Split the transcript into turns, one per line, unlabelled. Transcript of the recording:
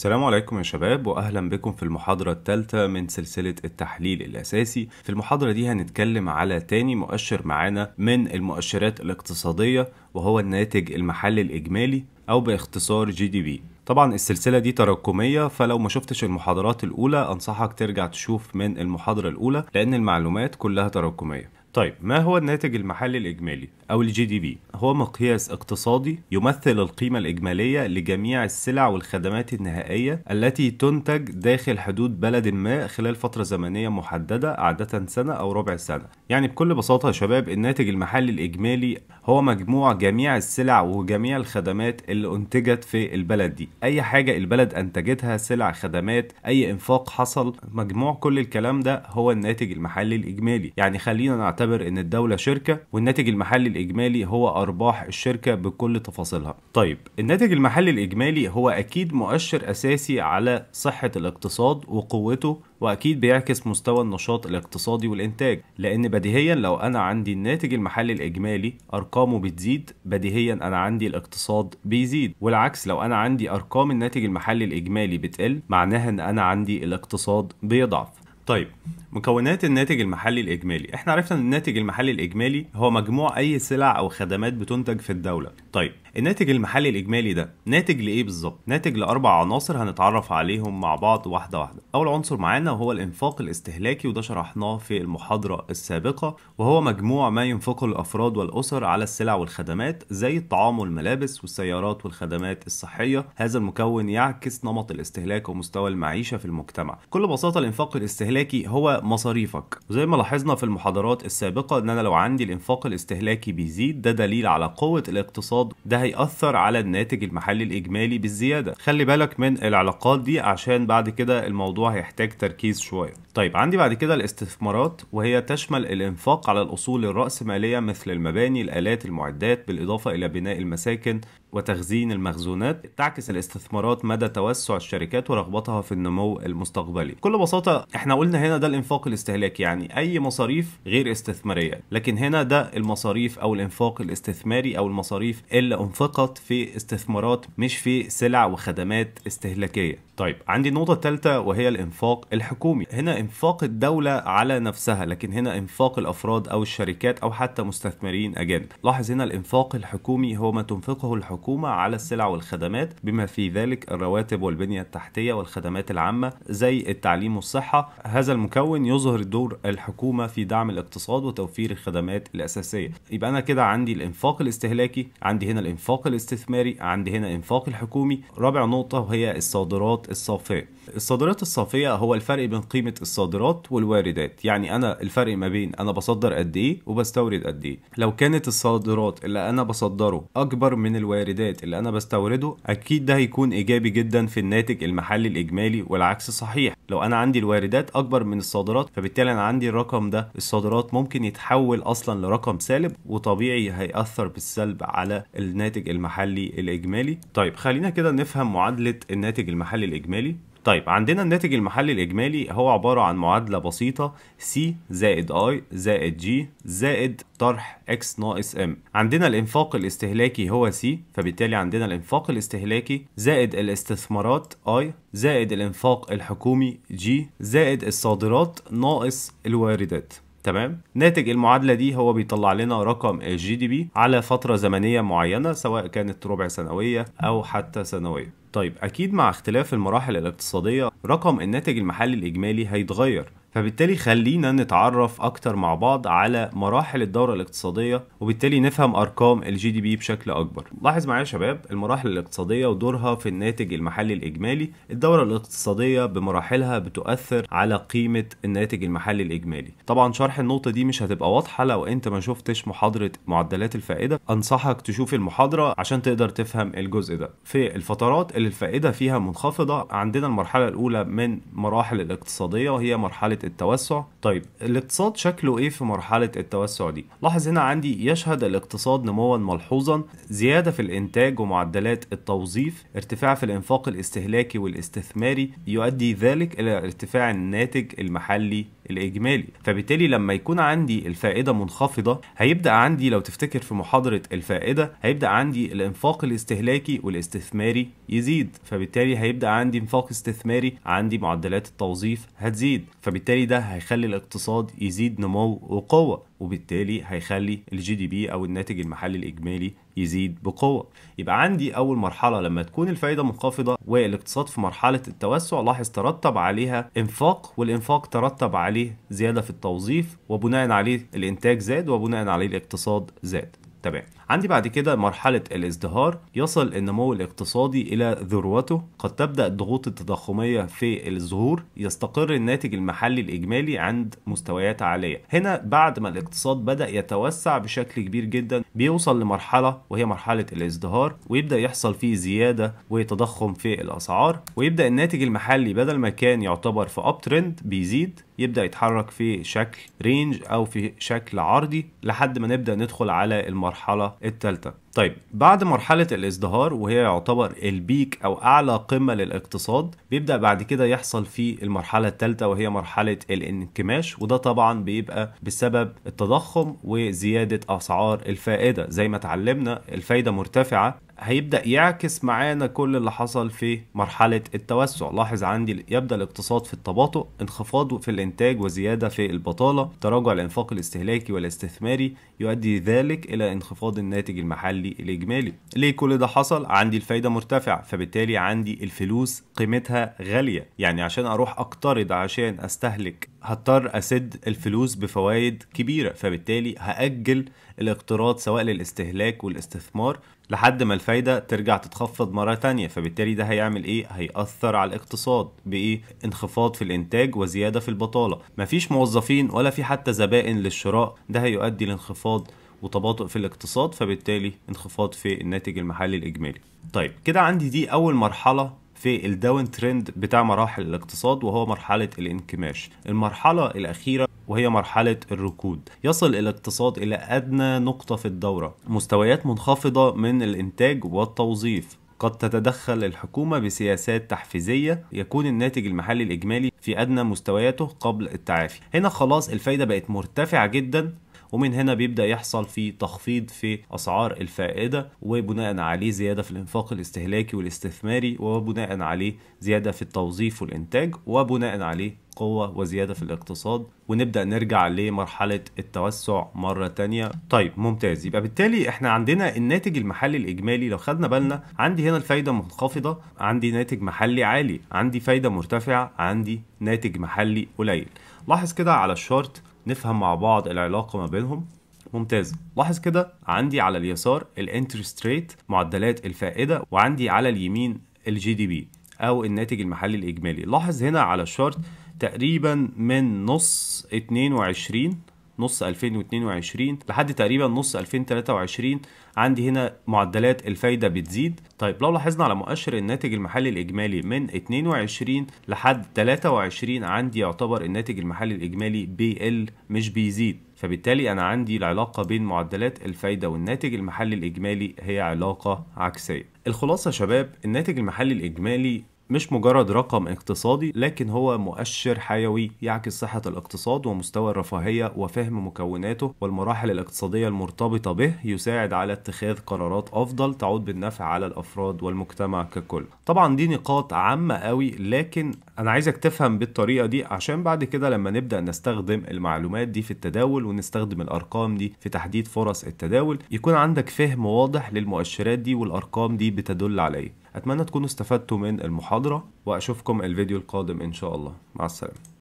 السلام عليكم يا شباب واهلا بكم في المحاضرة الثالثة من سلسلة التحليل الاساسي، في المحاضرة دي هنتكلم على تاني مؤشر معانا من المؤشرات الاقتصادية وهو الناتج المحلي الاجمالي او باختصار جي دي بي. طبعا السلسلة دي تراكمية فلو ما شفتش المحاضرات الأولى أنصحك ترجع تشوف من المحاضرة الأولى لأن المعلومات كلها تراكمية طيب ما هو الناتج المحلي الإجمالي أو الجي دي بي؟ هو مقياس اقتصادي يمثل القيمة الإجمالية لجميع السلع والخدمات النهائية التي تنتج داخل حدود بلد ما خلال فترة زمنية محددة عادة سنة أو ربع سنة. يعني بكل بساطة يا شباب الناتج المحلي الإجمالي هو مجموع جميع السلع وجميع الخدمات اللي انتجت في البلد دي اي حاجه البلد انتجتها سلع خدمات اي انفاق حصل مجموع كل الكلام ده هو الناتج المحلي الاجمالي يعني خلينا نعتبر ان الدوله شركه والناتج المحلي الاجمالي هو ارباح الشركه بكل تفاصيلها طيب الناتج المحلي الاجمالي هو اكيد مؤشر اساسي على صحه الاقتصاد وقوته واكيد بيعكس مستوى النشاط الاقتصادي والانتاج لان بديهيا لو انا عندي الناتج المحلي الاجمالي ارقامه بتزيد بديهيا انا عندي الاقتصاد بيزيد والعكس لو انا عندي ارقام الناتج المحلي الاجمالي بتقل معناها ان انا عندي الاقتصاد بيضعف طيب مكونات الناتج المحلي الاجمالي احنا عرفنا ان الناتج المحلي الاجمالي هو مجموع اي سلع او خدمات بتنتج في الدوله طيب الناتج المحلي الإجمالي ده ناتج لإيه بالظبط؟ ناتج لأربع عناصر هنتعرف عليهم مع بعض واحدة واحدة. أول عنصر معانا هو الإنفاق الاستهلاكي وده شرحناه في المحاضرة السابقة وهو مجموع ما ينفقه الأفراد والأسر على السلع والخدمات زي الطعام والملابس والسيارات والخدمات الصحية. هذا المكون يعكس نمط الاستهلاك ومستوى المعيشة في المجتمع. بكل بساطة الإنفاق الاستهلاكي هو مصاريفك وزي ما لاحظنا في المحاضرات السابقة إن أنا لو عندي الإنفاق الاستهلاكي بيزيد ده دليل على قوة الاقتصاد ده هيأثر على الناتج المحلي الإجمالي بالزيادة خلي بالك من العلاقات دي عشان بعد كده الموضوع هيحتاج تركيز شوية طيب عندي بعد كده الاستثمارات وهي تشمل الإنفاق على الأصول الرأسمالية مثل المباني الآلات المعدات بالإضافة إلى بناء المساكن وتخزين المخزونات تعكس الاستثمارات مدى توسع الشركات ورغبتها في النمو المستقبلي بكل بساطة احنا قلنا هنا ده الانفاق الاستهلاكي يعني اي مصاريف غير استثمارية لكن هنا ده المصاريف او الانفاق الاستثماري او المصاريف اللي انفقت في استثمارات مش في سلع وخدمات استهلاكية طيب عندي النقطة الثالثة وهي الانفاق الحكومي هنا انفاق الدولة على نفسها لكن هنا انفاق الافراد او الشركات او حتى مستثمرين اجانب لاحظ هنا الانفاق الحكومي هو ما تنفقه الحكومة الحكومة على السلع والخدمات بما في ذلك الرواتب والبنية التحتية والخدمات العامة زي التعليم والصحة هذا المكون يظهر دور الحكومة في دعم الاقتصاد وتوفير الخدمات الأساسية يبقى أنا كده عندي الإنفاق الاستهلاكي عندي هنا الإنفاق الاستثماري عندي هنا الإنفاق الحكومي رابع نقطة وهي الصادرات الصافية الصادرات الصافية هو الفرق بين قيمة الصادرات والواردات يعني أنا الفرق ما بين أنا بصدر قد إيه وبستورد قد إيه لو كانت الصادرات اللي أنا بصدره أكبر من الوارد المستوردات اللي انا بستورده اكيد ده هيكون ايجابي جدا في الناتج المحلي الاجمالي والعكس صحيح لو انا عندي الواردات اكبر من الصادرات فبالتالي انا عندي الرقم ده الصادرات ممكن يتحول اصلا لرقم سالب وطبيعي هيأثر بالسلب على الناتج المحلي الاجمالي طيب خلينا كده نفهم معادله الناتج المحلي الاجمالي طيب عندنا الناتج المحلي الإجمالي هو عبارة عن معادلة بسيطة C زائد I زائد G زائد طرح X ناقص M عندنا الإنفاق الاستهلاكي هو C فبالتالي عندنا الإنفاق الاستهلاكي زائد الاستثمارات I زائد الإنفاق الحكومي G زائد الصادرات ناقص الواردات تمام ناتج المعادله دي هو بيطلع لنا رقم الجي دي بي على فتره زمنيه معينه سواء كانت ربع سنويه او حتى سنويه طيب أكيد مع اختلاف المراحل الاقتصادية رقم الناتج المحلي الإجمالي هيتغير فبالتالي خلينا نتعرف اكتر مع بعض على مراحل الدوره الاقتصاديه وبالتالي نفهم ارقام الجي دي بي بشكل اكبر لاحظ معايا يا شباب المراحل الاقتصاديه ودورها في الناتج المحلي الاجمالي الدوره الاقتصاديه بمراحلها بتؤثر على قيمه الناتج المحلي الاجمالي طبعا شرح النقطه دي مش هتبقى واضحه لو انت ما شفتش محاضره معدلات الفائده انصحك تشوف المحاضره عشان تقدر تفهم الجزء ده في الفترات اللي الفائده فيها منخفضه عندنا المرحله الاولى من مراحل الاقتصاديه وهي مرحله التوسع طيب الاقتصاد شكله ايه في مرحله التوسع دي لاحظ هنا عندي يشهد الاقتصاد نموا ملحوظا زياده في الانتاج ومعدلات التوظيف ارتفاع في الانفاق الاستهلاكي والاستثماري يؤدي ذلك الى ارتفاع الناتج المحلي الاجمالي فبالتالي لما يكون عندي الفائده منخفضه هيبدا عندي لو تفتكر في محاضره الفائده هيبدا عندي الانفاق الاستهلاكي والاستثماري يزيد فبالتالي هيبدا عندي انفاق استثماري عندي معدلات التوظيف هتزيد فبالتالي ده هيخلي الاقتصاد يزيد نمو وقوه وبالتالي هيخلي الجي دي بي او الناتج المحلي الاجمالي يزيد بقوه يبقى عندي اول مرحله لما تكون الفائده منخفضه والاقتصاد في مرحله التوسع لاحظ ترتب عليها انفاق والانفاق ترتب عليه زياده في التوظيف وبناء عليه الانتاج زاد وبناء عليه الاقتصاد زاد تمام عندي بعد كده مرحلة الازدهار يصل النمو الاقتصادي إلى ذروته قد تبدأ الضغوط التضخمية في الظهور يستقر الناتج المحلي الإجمالي عند مستويات عالية هنا بعد ما الاقتصاد بدأ يتوسع بشكل كبير جدا بيوصل لمرحلة وهي مرحلة الازدهار ويبدأ يحصل فيه زيادة وتضخم في الأسعار ويبدأ الناتج المحلي بدل ما كان يعتبر في أب ترند بيزيد يبدأ يتحرك في شكل رينج أو في شكل عرضي لحد ما نبدأ ندخل على المرحلة الثالثه طيب بعد مرحلة الازدهار وهي يعتبر البيك أو أعلى قمة للاقتصاد بيبدأ بعد كده يحصل في المرحلة الثالثة وهي مرحلة الانكماش وده طبعا بيبقى بسبب التضخم وزيادة أسعار الفائدة زي ما اتعلمنا الفايدة مرتفعة هيبدا يعكس معانا كل اللي حصل في مرحله التوسع لاحظ عندي يبدا الاقتصاد في التباطؤ انخفاض في الانتاج وزياده في البطاله تراجع الانفاق الاستهلاكي والاستثماري يؤدي ذلك الى انخفاض الناتج المحلي الاجمالي ليه كل ده حصل عندي الفايده مرتفعه فبالتالي عندي الفلوس قيمتها غاليه يعني عشان اروح اقترض عشان استهلك هضطر اسد الفلوس بفوائد كبيره فبالتالي هاجل الاقتراض سواء للاستهلاك والاستثمار لحد ما الفايده ترجع تتخفض مره تانية فبالتالي ده هيعمل ايه هيأثر على الاقتصاد بايه انخفاض في الانتاج وزياده في البطاله مفيش موظفين ولا في حتى زبائن للشراء ده هيؤدي لانخفاض وتباطؤ في الاقتصاد فبالتالي انخفاض في الناتج المحلي الاجمالي طيب كده عندي دي اول مرحله في الداون ترند بتاع مراحل الاقتصاد وهو مرحلة الانكماش المرحلة الأخيرة وهي مرحلة الركود يصل الاقتصاد إلى أدنى نقطة في الدورة مستويات منخفضة من الإنتاج والتوظيف قد تتدخل الحكومة بسياسات تحفيزية يكون الناتج المحلي الإجمالي في أدنى مستوياته قبل التعافي هنا خلاص الفايدة بقت مرتفعة جدا ومن هنا بيبدا يحصل في تخفيض في اسعار الفائده وبناء عليه زياده في الانفاق الاستهلاكي والاستثماري وبناء عليه زياده في التوظيف والانتاج وبناء عليه قوة وزيادة في الاقتصاد ونبدأ نرجع لمرحلة التوسع مرة تانية طيب ممتاز يبقى بالتالي احنا عندنا الناتج المحلي الإجمالي لو خدنا بالنا عندي هنا الفايدة منخفضة عندي ناتج محلي عالي عندي فايدة مرتفعة عندي ناتج محلي قليل لاحظ كده على الشورت نفهم مع بعض العلاقه ما بينهم ممتاز لاحظ كده عندي على اليسار الانترست ريت معدلات الفائده وعندي على اليمين الجي دي بي او الناتج المحلي الاجمالي لاحظ هنا على الشارت تقريبا من نص 22 نص 2022 لحد تقريبا نص 2023 عندي هنا معدلات الفايده بتزيد طيب لو لاحظنا على مؤشر الناتج المحلي الاجمالي من 22 لحد 23 عندي يعتبر الناتج المحلي الاجمالي بيقل مش بيزيد فبالتالي أنا عندي العلاقة بين معدلات الفايدة والناتج المحلي الإجمالي هي علاقة عكسية الخلاصة يا شباب الناتج المحلي الإجمالي مش مجرد رقم اقتصادي لكن هو مؤشر حيوي يعكس صحة الاقتصاد ومستوى الرفاهية وفهم مكوناته والمراحل الاقتصادية المرتبطة به يساعد على اتخاذ قرارات أفضل تعود بالنفع على الأفراد والمجتمع ككل طبعا دي نقاط عامة قوي لكن أنا عايزك تفهم بالطريقة دي عشان بعد كده لما نبدأ نستخدم المعلومات دي في التداول ونستخدم الأرقام دي في تحديد فرص التداول يكون عندك فهم واضح للمؤشرات دي والأرقام دي بتدل عليه أتمنى تكونوا استفدتوا من المحاضرة وأشوفكم الفيديو القادم إن شاء الله مع السلامة